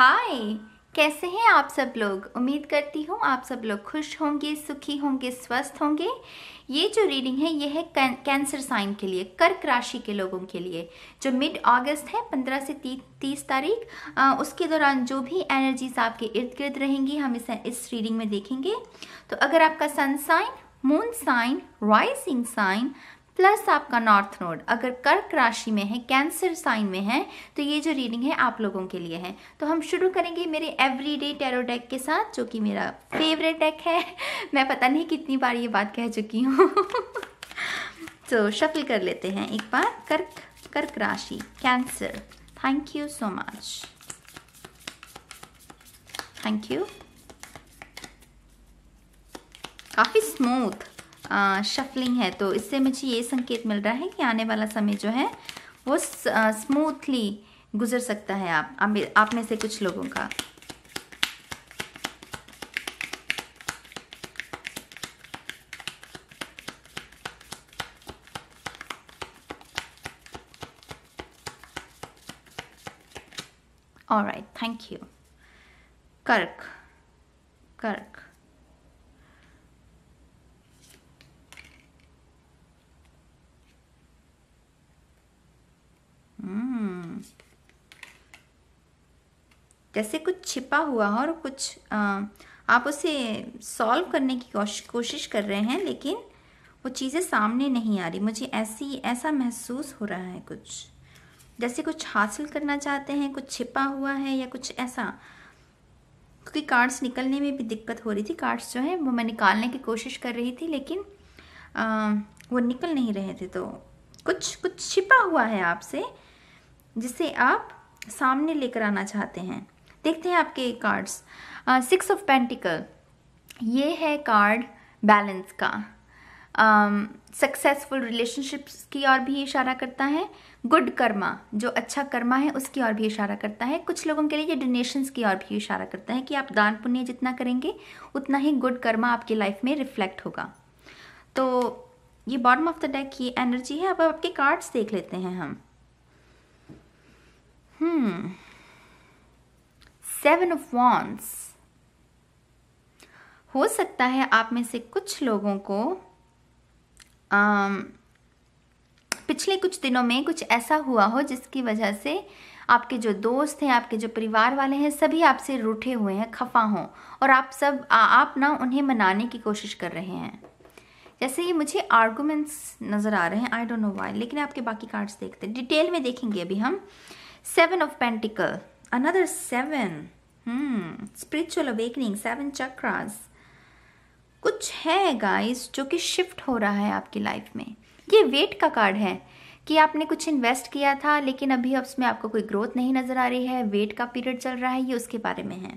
हाय कैसे हैं आप सब लोग उम्मीद करती हूँ आप सब लोग खुश होंगे सुखी होंगे स्वस्थ होंगे ये जो रीडिंग है ये है कैंसर साइन के लिए कर्क राशि के लोगों के लिए जो मिड अगस्त है 15 से ती, तीस तारीख उसके दौरान जो भी एनर्जीज आपके इर्द गिर्द रहेंगी हम इसे इस रीडिंग में देखेंगे तो अगर आपका sun sign moon sign rising sign plus आपका नॉर्थ नोड अगर कर्क राशि में है कैंसर साइन में है तो ये जो रीडिंग है आप लोगों के लिए है तो हम शुरू करेंगे मेरे एवरीडे टेरो डेक के साथ जो कि मेरा फेवरेट डेक है मैं पता नहीं कितनी बार ये बात कह चुकी हूँ तो शफल कर लेते हैं एक बार कर्क कर्क राशि cancer thank you so much thank you काफ़ी स्मूथ शफलिंग है तो इससे मुझे ये संकेत मिल रहा है कि आने वाला समय जो है वो स्मूथली गुजर सकता है आप आप में से कुछ लोगों का ऑल राइट थैंक यू कर्क कर्क जैसे कुछ छिपा हुआ हो और कुछ आ, आप उसे सॉल्व करने की कोश, कोशिश कर रहे हैं लेकिन वो चीज़ें सामने नहीं आ रही मुझे ऐसी ऐसा महसूस हो रहा है कुछ जैसे कुछ हासिल करना चाहते हैं कुछ छिपा हुआ है या कुछ ऐसा क्योंकि कार्ड्स निकलने में भी दिक्कत हो रही थी कार्ड्स जो है वो मैं निकालने की कोशिश कर रही थी लेकिन आ, वो निकल नहीं रहे थे तो कुछ कुछ छिपा हुआ है आपसे जिसे आप सामने लेकर आना चाहते हैं देखते हैं आपके कार्ड्स सिक्स ऑफ पेंटिकल ये है कार्ड बैलेंस का सक्सेसफुल um, रिलेशनशिप्स की ओर भी इशारा करता है गुड कर्मा जो अच्छा कर्मा है उसकी ओर भी इशारा करता है कुछ लोगों के लिए ये डोनेशंस की ओर भी इशारा करता है कि आप दान पुण्य जितना करेंगे उतना ही गुड कर्मा आपकी लाइफ में रिफ्लेक्ट होगा तो ये बॉटम ऑफ द डेक की एनर्जी है अब आपके कार्ड्स देख लेते हैं हम hmm hmm. Seven of wands हो सकता है आप में से कुछ लोगों को आम, पिछले कुछ दिनों में कुछ ऐसा हुआ हो जिसकी वजह से आपके जो दोस्त हैं आपके जो परिवार वाले हैं सभी आपसे रूठे हुए हैं खफा हों और आप सब आ, आप ना उन्हें मनाने की कोशिश कर रहे हैं जैसे ये मुझे आर्गूमेंट्स नज़र आ रहे हैं आई डोंट नो वाई लेकिन आपके बाकी कार्ड्स देखते हैं डिटेल में देखेंगे अभी हम seven of pentacle another seven hmm spiritual awakening seven chakras कुछ है गाइस जो कि शिफ्ट हो रहा है आपकी लाइफ में ये वेट का कार्ड है कि आपने कुछ इन्वेस्ट किया था लेकिन अभी अब उसमें आपको कोई ग्रोथ नहीं नज़र आ रही है वेट का पीरियड चल रहा है ये उसके बारे में है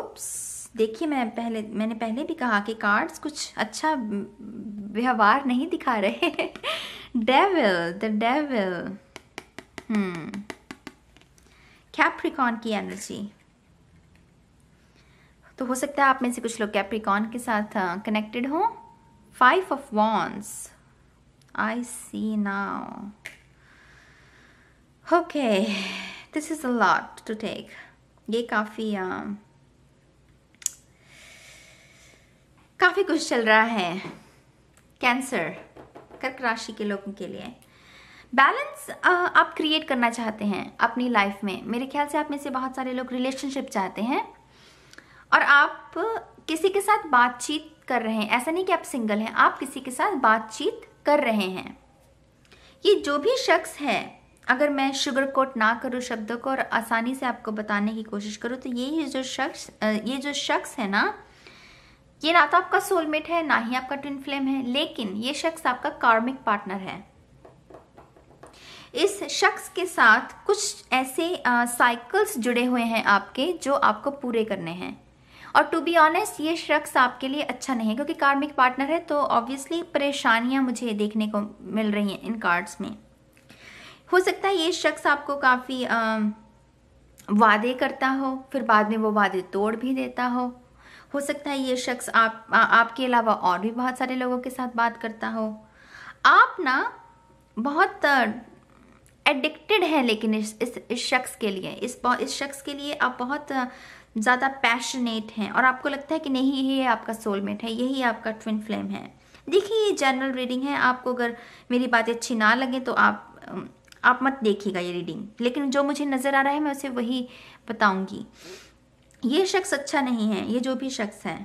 उप्स देखिए मैं पहले मैंने पहले भी कहा कि कार्ड्स कुछ अच्छा व्यवहार नहीं दिखा रहे devil the devil Capricorn hmm. की एनर्जी तो हो सकता है आप में से कुछ लोग कैप्रिकॉन के साथ कनेक्टेड हो five of wands I see now okay this is a lot to take ये काफ़ी uh, काफ़ी कुछ चल रहा है कैंसर कर्क राशि के लोगों के लिए बैलेंस uh, आप क्रिएट करना चाहते हैं अपनी लाइफ में मेरे ख्याल से आप में से बहुत सारे लोग रिलेशनशिप चाहते हैं और आप किसी के साथ बातचीत कर रहे हैं ऐसा नहीं कि आप सिंगल हैं आप किसी के साथ बातचीत कर रहे हैं ये जो भी शख्स है अगर मैं शुगर कोट ना करूँ शब्दों को और आसानी से आपको बताने की कोशिश करूँ तो ये जो शख्स ये जो शख्स है ना ये ना तो आपका सोलमेट है ना ही आपका ट्विन फ्लेम है लेकिन ये शख्स आपका कार्मिक पार्टनर है इस शख्स के साथ कुछ ऐसे साइकिल्स जुड़े हुए हैं आपके जो आपको पूरे करने हैं और टू बी ऑनेस्ट ये शख्स आपके लिए अच्छा नहीं है क्योंकि कार्मिक पार्टनर है तो ऑब्वियसली परेशानियां मुझे देखने को मिल रही हैं इन कार्ड्स में हो सकता है ये शख्स आपको काफ़ी वादे करता हो फिर बाद में वो वादे तोड़ भी देता हो हो सकता है ये शख्स आप आ, आपके अलावा और भी बहुत सारे लोगों के साथ बात करता हो आप ना बहुत एडिक्टेड है लेकिन इस इस, इस शख्स के लिए इस इस शख्स के लिए आप बहुत ज़्यादा पैशनेट हैं और आपको लगता है कि नहीं यही आपका सोलमेट है यही आपका ट्विन फ्लेम है देखिए ये जनरल रीडिंग है आपको अगर मेरी बातें अच्छी ना लगे तो आप आप मत देखिएगा ये रीडिंग लेकिन जो मुझे नज़र आ रहा है मैं उसे वही बताऊंगी ये शख्स अच्छा नहीं है ये जो भी शख्स है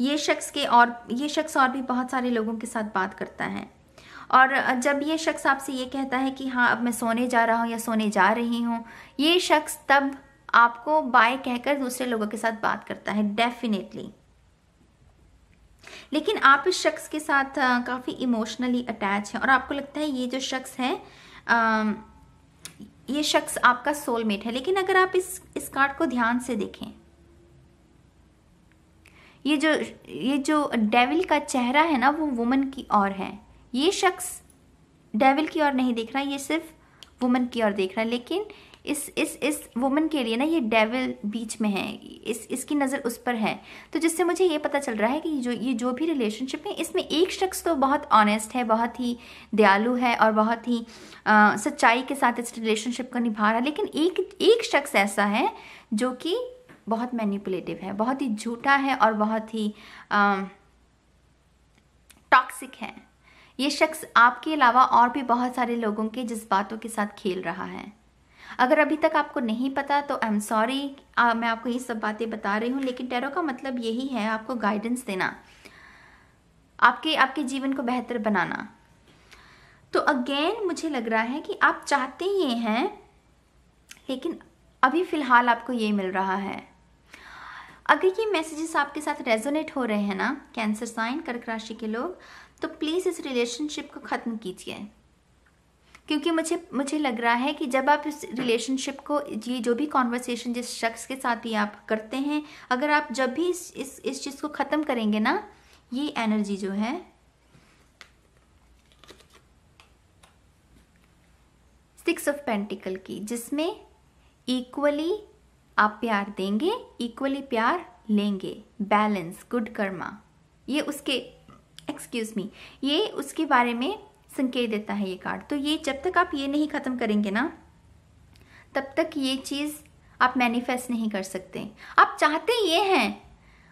ये शख्स के और ये शख्स और भी बहुत सारे लोगों के साथ बात करता है और जब ये शख्स आपसे ये कहता है कि हाँ अब मैं सोने जा रहा हूँ या सोने जा रही हूँ ये शख्स तब आपको बाय कहकर दूसरे लोगों के साथ बात करता है डेफिनेटली लेकिन आप इस शख्स के साथ काफ़ी इमोशनली अटैच हैं और आपको लगता है ये जो शख्स है आ, ये शख्स आपका सोलमेट है लेकिन अगर आप इस इस कार्ड को ध्यान से देखें ये जो ये जो डेविल का चेहरा है ना वो वुमन की ओर है ये शख्स डेविल की ओर नहीं देख रहा ये सिर्फ वुमन की ओर देख रहा है लेकिन इस इस इस वुमेन के लिए ना ये डेविल बीच में है इस इसकी नज़र उस पर है तो जिससे मुझे ये पता चल रहा है कि जो ये जो भी रिलेशनशिप है इसमें एक शख्स तो बहुत ऑनेस्ट है बहुत ही दयालु है और बहुत ही आ, सच्चाई के साथ इस रिलेशनशिप को निभा रहा है लेकिन एक एक शख्स ऐसा है जो कि बहुत मैनिपुलेटिव है बहुत ही झूठा है और बहुत ही टॉक्सिक है ये शख्स आपके अलावा और भी बहुत सारे लोगों के जज्बातों के साथ खेल रहा है अगर अभी तक आपको नहीं पता तो आई एम सॉरी मैं आपको ये सब बातें बता रही हूँ लेकिन टैरो का मतलब यही है आपको गाइडेंस देना आपके आपके जीवन को बेहतर बनाना तो अगेन मुझे लग रहा है कि आप चाहते ये हैं लेकिन अभी फ़िलहाल आपको ये मिल रहा है अगर ये मैसेजेस आपके साथ रेजोनेट हो रहे हैं ना कैंसर साइन कर्क राशि के लोग तो प्लीज़ इस रिलेशनशिप को ख़त्म कीजिए क्योंकि मुझे मुझे लग रहा है कि जब आप इस रिलेशनशिप को ये जो भी कॉन्वर्सेशन जिस शख्स के साथ भी आप करते हैं अगर आप जब भी इस इस, इस चीज़ को ख़त्म करेंगे ना ये एनर्जी जो है सिक्स ऑफ पेंटिकल की जिसमें इक्वली आप प्यार देंगे इक्वली प्यार लेंगे बैलेंस गुड कर्मा ये उसके एक्सक्यूज़ मी ये उसके बारे में संकेत देता है ये कार्ड तो ये जब तक आप ये नहीं ख़त्म करेंगे ना तब तक ये चीज़ आप मैनिफेस्ट नहीं कर सकते आप चाहते ये हैं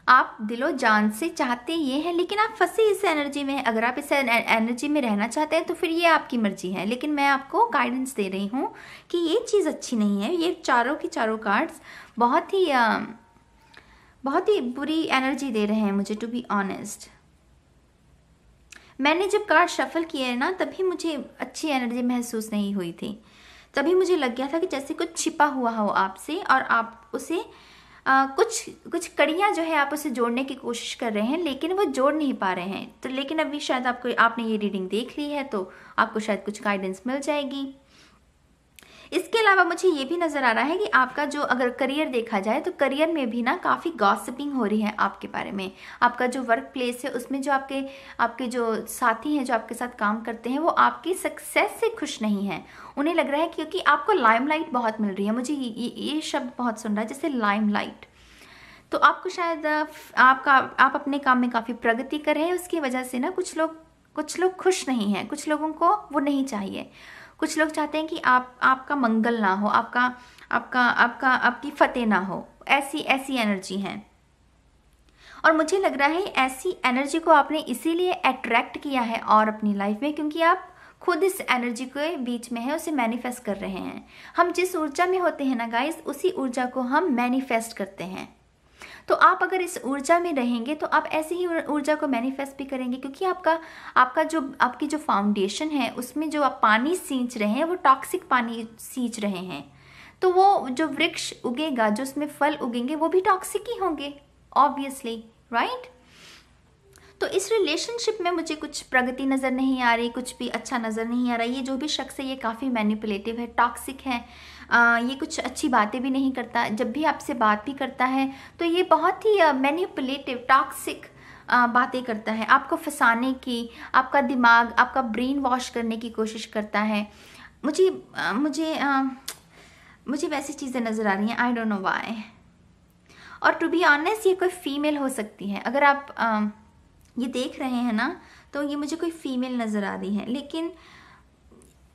आप दिलो जान से चाहते ये हैं लेकिन आप फंसे इस एनर्जी में अगर आप इस एनर्जी में रहना चाहते हैं तो फिर ये आपकी मर्जी है लेकिन मैं आपको गाइडेंस दे रही हूँ कि ये चीज़ अच्छी नहीं है ये चारों के चारों कार्ड्स बहुत ही बहुत ही बुरी एनर्जी दे रहे हैं मुझे टू बी ऑनेस्ट मैंने जब कार्ड शफल किए है ना तभी मुझे अच्छी एनर्जी महसूस नहीं हुई थी तभी मुझे लग गया था कि जैसे कुछ छिपा हुआ हो आपसे और आप उसे आ, कुछ कुछ कड़ियाँ जो है आप उसे जोड़ने की कोशिश कर रहे हैं लेकिन वो जोड़ नहीं पा रहे हैं तो लेकिन अभी शायद आपको आपने ये रीडिंग देख ली है तो आपको शायद कुछ गाइडेंस मिल जाएगी इसके अलावा मुझे ये भी नज़र आ रहा है कि आपका जो अगर करियर देखा जाए तो करियर में भी ना काफ़ी गॉसिपिंग हो रही है आपके बारे में आपका जो वर्क प्लेस है उसमें जो आपके आपके जो साथी हैं जो आपके साथ काम करते हैं वो आपकी सक्सेस से खुश नहीं है उन्हें लग रहा है क्योंकि आपको लाइमलाइट बहुत मिल रही है मुझे ये ये शब्द बहुत सुन रहा है जैसे लाइमलाइट तो आपको शायद आपका आप अपने काम में काफ़ी प्रगति कर रहे हैं उसकी वजह से ना कुछ लोग कुछ लोग खुश नहीं हैं कुछ लोगों को वो नहीं चाहिए कुछ लोग चाहते हैं कि आप आपका मंगल ना हो आपका आपका आपका आपकी फतेह ना हो ऐसी ऐसी एनर्जी हैं और मुझे लग रहा है ऐसी एनर्जी को आपने इसीलिए अट्रैक्ट किया है और अपनी लाइफ में क्योंकि आप खुद इस एनर्जी के बीच में है उसे मैनिफेस्ट कर रहे हैं हम जिस ऊर्जा में होते हैं ना गाइस उसी ऊर्जा को हम मैनिफेस्ट करते हैं तो आप अगर इस ऊर्जा में रहेंगे तो आप ऐसे ही ऊर्जा को मैनिफेस्ट भी करेंगे क्योंकि आपका आपका जो आपकी जो फाउंडेशन है उसमें जो आप पानी सींच रहे हैं वो टॉक्सिक पानी सींच रहे हैं तो वो जो वृक्ष उगेगा जो उसमें फल उगेंगे वो भी टॉक्सिक ही होंगे ऑब्वियसली राइट तो इस रिलेशनशिप में मुझे कुछ प्रगति नज़र नहीं आ रही कुछ भी अच्छा नज़र नहीं आ रहा ये जो भी शख्स है ये काफ़ी मैनिपुलेटिव है टॉक्सिक है आ, ये कुछ अच्छी बातें भी नहीं करता जब भी आपसे बात भी करता है तो ये बहुत ही मैनिपुलेटिव टॉक्सिक बातें करता है आपको फंसाने की आपका दिमाग आपका ब्रेन वॉश करने की कोशिश करता है मुझे आ, मुझे आ, मुझे वैसी चीज़ें नज़र आ रही हैं आई डोंट नो वाई और टू बी ऑनेस्ट ये कोई फीमेल हो सकती है अगर आप आ, ये देख रहे हैं ना तो ये मुझे कोई फीमेल नज़र आ रही है लेकिन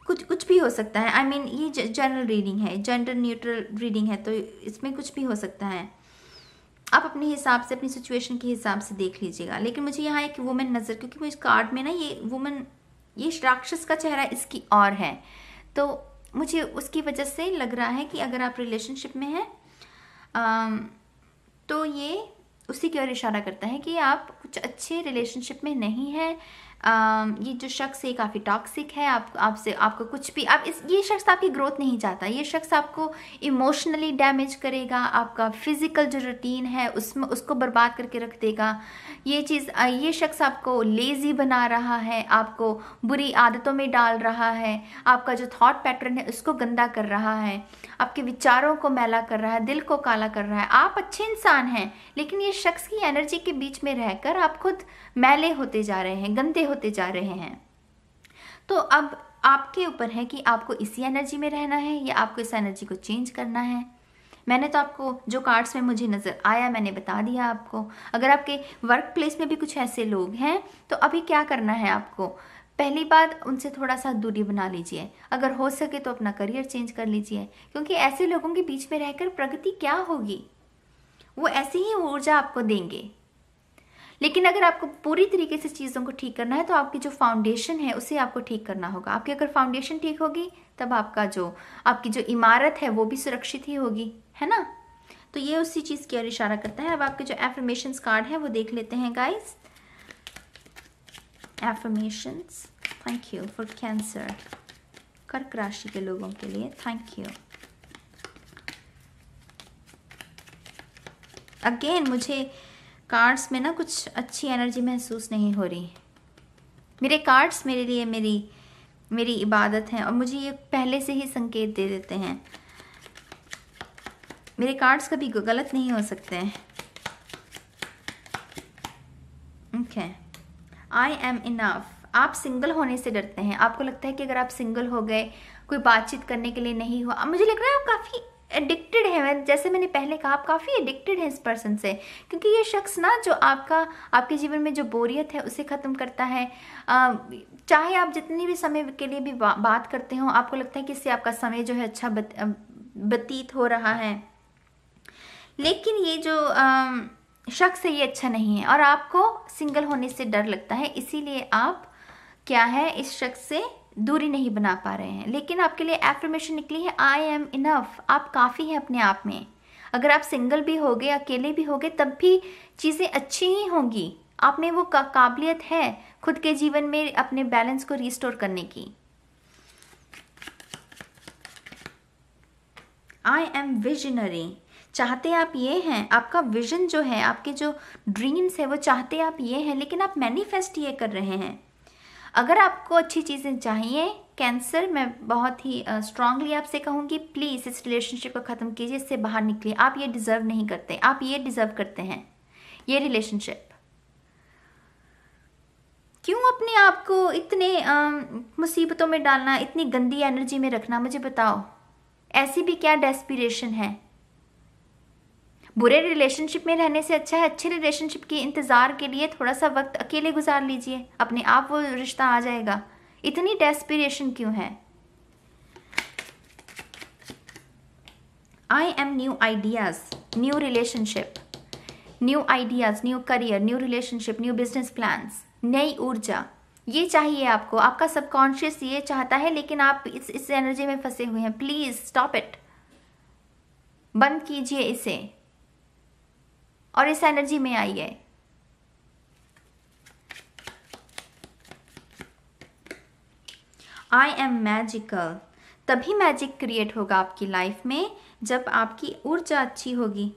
कुछ कुछ भी हो सकता है आई I मीन mean, ये जनरल रीडिंग है जेंडर न्यूट्रल रीडिंग है तो इसमें कुछ भी हो सकता है आप अपने हिसाब से अपनी सिचुएशन के हिसाब से देख लीजिएगा लेकिन मुझे यहाँ एक वुमेन नज़र क्योंकि मुझे कार्ड में ना ये वुमेन ये राक्षस का चेहरा इसकी और है तो मुझे उसकी वजह से लग रहा है कि अगर आप रिलेशनशिप में हैं तो ये उसी की ओर इशारा करता है कि आप कुछ अच्छे रिलेशनशिप में नहीं हैं ये जो शख्स है काफ़ी टॉक्सिक है आप आपसे आपको कुछ भी आप इस ये शख्स आपकी ग्रोथ नहीं चाहता ये शख्स आपको इमोशनली डैमेज करेगा आपका फिज़िकल जो रूटीन है उसमें उसको बर्बाद करके रख देगा ये चीज़ ये शख्स आपको लेज़ी बना रहा है आपको बुरी आदतों में डाल रहा है आपका जो थाट पैटर्न है उसको गंदा कर रहा है आपके विचारों को मैला कर रहा है दिल को काला कर रहा है आप अच्छे इंसान हैं लेकिन ये शख्स की एनर्जी के बीच में रहकर आप खुद मैले होते जा रहे हैं गंदे होते जा रहे हैं तो अब आपके ऊपर है कि आपको इसी एनर्जी में रहना है या आपको इस एनर्जी को चेंज करना है मैंने तो आपको जो कार्ड्स में मुझे नज़र आया मैंने बता दिया आपको अगर आपके वर्क प्लेस में भी कुछ ऐसे लोग हैं तो अभी क्या करना है आपको पहली बात उनसे थोड़ा सा दूरी बना लीजिए अगर हो सके तो अपना करियर चेंज कर लीजिए क्योंकि ऐसे लोगों के बीच में रहकर प्रगति क्या होगी वो ऐसी ही ऊर्जा आपको देंगे लेकिन अगर आपको पूरी तरीके से चीज़ों को ठीक करना है तो आपकी जो फाउंडेशन है उसे आपको ठीक करना होगा आपकी अगर फाउंडेशन ठीक होगी तब आपका जो आपकी जो इमारत है वो भी सुरक्षित ही होगी है ना तो ये उसी चीज़ की ओर इशारा करता है अब आपके जो एफर्मेशन कार्ड है वो देख लेते हैं guys affirmation thank you for cancer कर्क राशि के लोगों के लिए थैंक यू अगेन मुझे कार्ड्स में ना कुछ अच्छी एनर्जी महसूस नहीं हो रही मेरे कार्ड्स मेरे लिए मेरी मेरी इबादत हैं और मुझे ये पहले से ही संकेत दे देते हैं मेरे कार्ड्स कभी गलत नहीं हो सकते ओके आई एम इनाफ आप सिंगल होने से डरते हैं आपको लगता है कि अगर आप सिंगल हो गए कोई बातचीत करने के लिए नहीं हुआ मुझे लग रहा है आप काफ़ी एडिक्टेड है जैसे मैंने पहले कहा आप काफ़ी एडिक्टेड हैं इस पर्सन से क्योंकि ये शख्स ना जो आपका आपके जीवन में जो बोरियत है उसे ख़त्म करता है आ, चाहे आप जितने भी समय के लिए भी बा, बात करते हो आपको लगता है कि इससे आपका समय जो है अच्छा बत, बतीत हो रहा है लेकिन ये जो शख्स है ये अच्छा नहीं है और आपको सिंगल होने से डर लगता है इसीलिए आप क्या है इस शख्स से दूरी नहीं बना पा रहे हैं लेकिन आपके लिए एफर्मेशन निकली है आई एम इनफ आप काफ़ी हैं अपने आप में अगर आप सिंगल भी हो गए अकेले भी हो गए तब भी चीज़ें अच्छी ही होंगी आप में वो का, काबिलियत है खुद के जीवन में अपने बैलेंस को रिस्टोर करने की आई एम विजनरी चाहते आप ये हैं आपका विजन जो है आपके जो ड्रीम्स है वो चाहते आप ये हैं लेकिन आप मैनिफेस्ट ये कर रहे हैं अगर आपको अच्छी चीज़ें चाहिए कैंसर मैं बहुत ही स्ट्रांगली आपसे कहूँगी प्लीज़ इस रिलेशनशिप को ख़त्म कीजिए इससे बाहर निकलिए आप ये डिज़र्व नहीं करते आप ये डिज़र्व करते हैं ये रिलेशनशिप क्यों अपने आप को इतने मुसीबतों में डालना इतनी गंदी एनर्जी में रखना मुझे बताओ ऐसी भी क्या डेस्पिरेशन है बुरे रिलेशनशिप में रहने से अच्छा है अच्छे रिलेशनशिप के इंतज़ार के लिए थोड़ा सा वक्त अकेले गुजार लीजिए अपने आप वो रिश्ता आ जाएगा इतनी डेस्पिरेशन क्यों है I am new ideas new relationship new ideas new career new relationship new business plan नई ऊर्जा ये चाहिए आपको आपका सबकॉन्शियस ये चाहता है लेकिन आप इस इस एनर्जी में फंसे हुए हैं प्लीज़ स्टॉप इट बंद कीजिए इसे और इस एनर्जी में आई है आई एम मैजिकल तभी मैजिक क्रिएट होगा आपकी लाइफ में जब आपकी ऊर्जा अच्छी होगी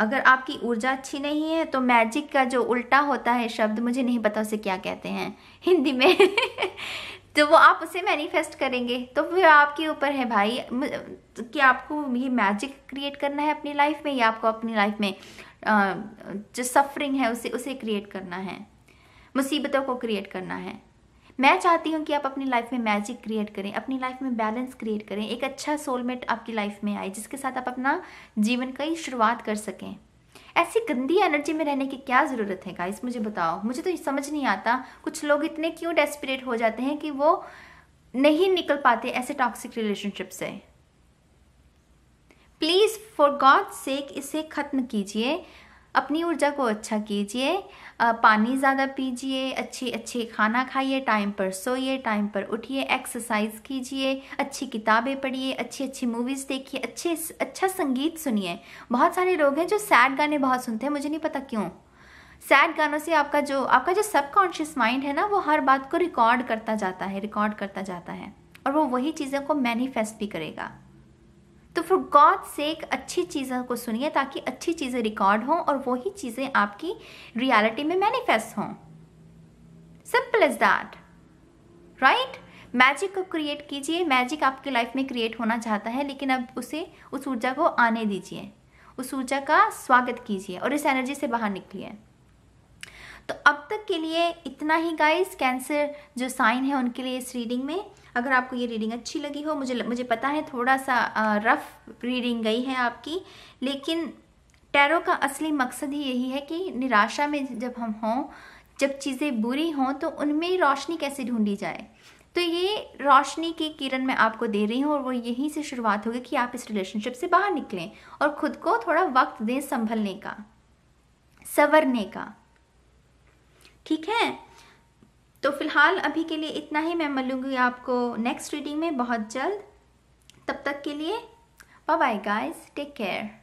अगर आपकी ऊर्जा अच्छी नहीं है तो मैजिक का जो उल्टा होता है शब्द मुझे नहीं पता उसे क्या कहते हैं हिंदी में तो वो आप उसे मैनिफेस्ट करेंगे तो फिर आपके ऊपर है भाई कि आपको ये मैजिक क्रिएट करना है अपनी लाइफ में या आपको अपनी लाइफ में जो सफरिंग है उसे उसे क्रिएट करना है मुसीबतों को क्रिएट करना है मैं चाहती हूँ कि आप अपनी लाइफ में मैजिक क्रिएट करें अपनी लाइफ में बैलेंस क्रिएट करें एक अच्छा सोलमेट आपकी लाइफ में आए जिसके साथ आप अपना जीवन का ही शुरुआत कर सकें ऐसी गंदी एनर्जी में रहने की क्या ज़रूरत है गाइस मुझे बताओ मुझे तो समझ नहीं आता कुछ लोग इतने क्यों डेस्परेट हो जाते हैं कि वो नहीं निकल पाते ऐसे टॉक्सिक रिलेशनशिप से प्लीज़ फॉर गॉड सेक इसे ख़त्म कीजिए अपनी ऊर्जा को अच्छा कीजिए पानी ज़्यादा पीजिए अच्छे अच्छे खाना खाइए टाइम पर सोइए टाइम पर उठिए एक्सरसाइज कीजिए अच्छी किताबें पढ़िए अच्छी अच्छी मूवीज़ देखिए अच्छे अच्छा संगीत सुनिए बहुत सारे लोग हैं जो सैड गाने बहुत सुनते हैं मुझे नहीं पता क्यों सैड गानों से आपका जो आपका जो सबकॉन्शियस माइंड है ना वो हर बात को रिकॉर्ड करता जाता है रिकॉर्ड करता जाता है और वो वही चीज़ों को मैनिफेस्ट भी करेगा तो फॉर गॉड सेक अच्छी चीज़ों को सुनिए ताकि अच्छी चीज़ें रिकॉर्ड हों और वही चीज़ें आपकी रियलिटी में मैनिफेस्ट हों simple is that right magic को क्रिएट कीजिए मैजिक आपकी लाइफ में क्रिएट होना चाहता है लेकिन अब उसे उस ऊर्जा को आने दीजिए उस ऊर्जा का स्वागत कीजिए और इस एनर्जी से बाहर निकलिए तो अब तक के लिए इतना ही गाइस कैंसर जो साइन है उनके लिए इस रीडिंग में अगर आपको ये रीडिंग अच्छी लगी हो मुझे मुझे पता है थोड़ा सा रफ़ रीडिंग गई है आपकी लेकिन टैरो का असली मकसद ही यही है कि निराशा में जब हम हों जब चीज़ें बुरी हों तो उनमें रोशनी कैसे ढूंढी जाए तो ये रोशनी की किरण मैं आपको दे रही हूँ और वो यहीं से शुरुआत होगी कि आप इस रिलेशनशिप से बाहर निकलें और ख़ुद को थोड़ा वक्त दें संभलने का संवरने का ठीक है तो फिलहाल अभी के लिए इतना ही मैं मिलूँगी आपको नेक्स्ट रीडिंग में बहुत जल्द तब तक के लिए bye bye guys take care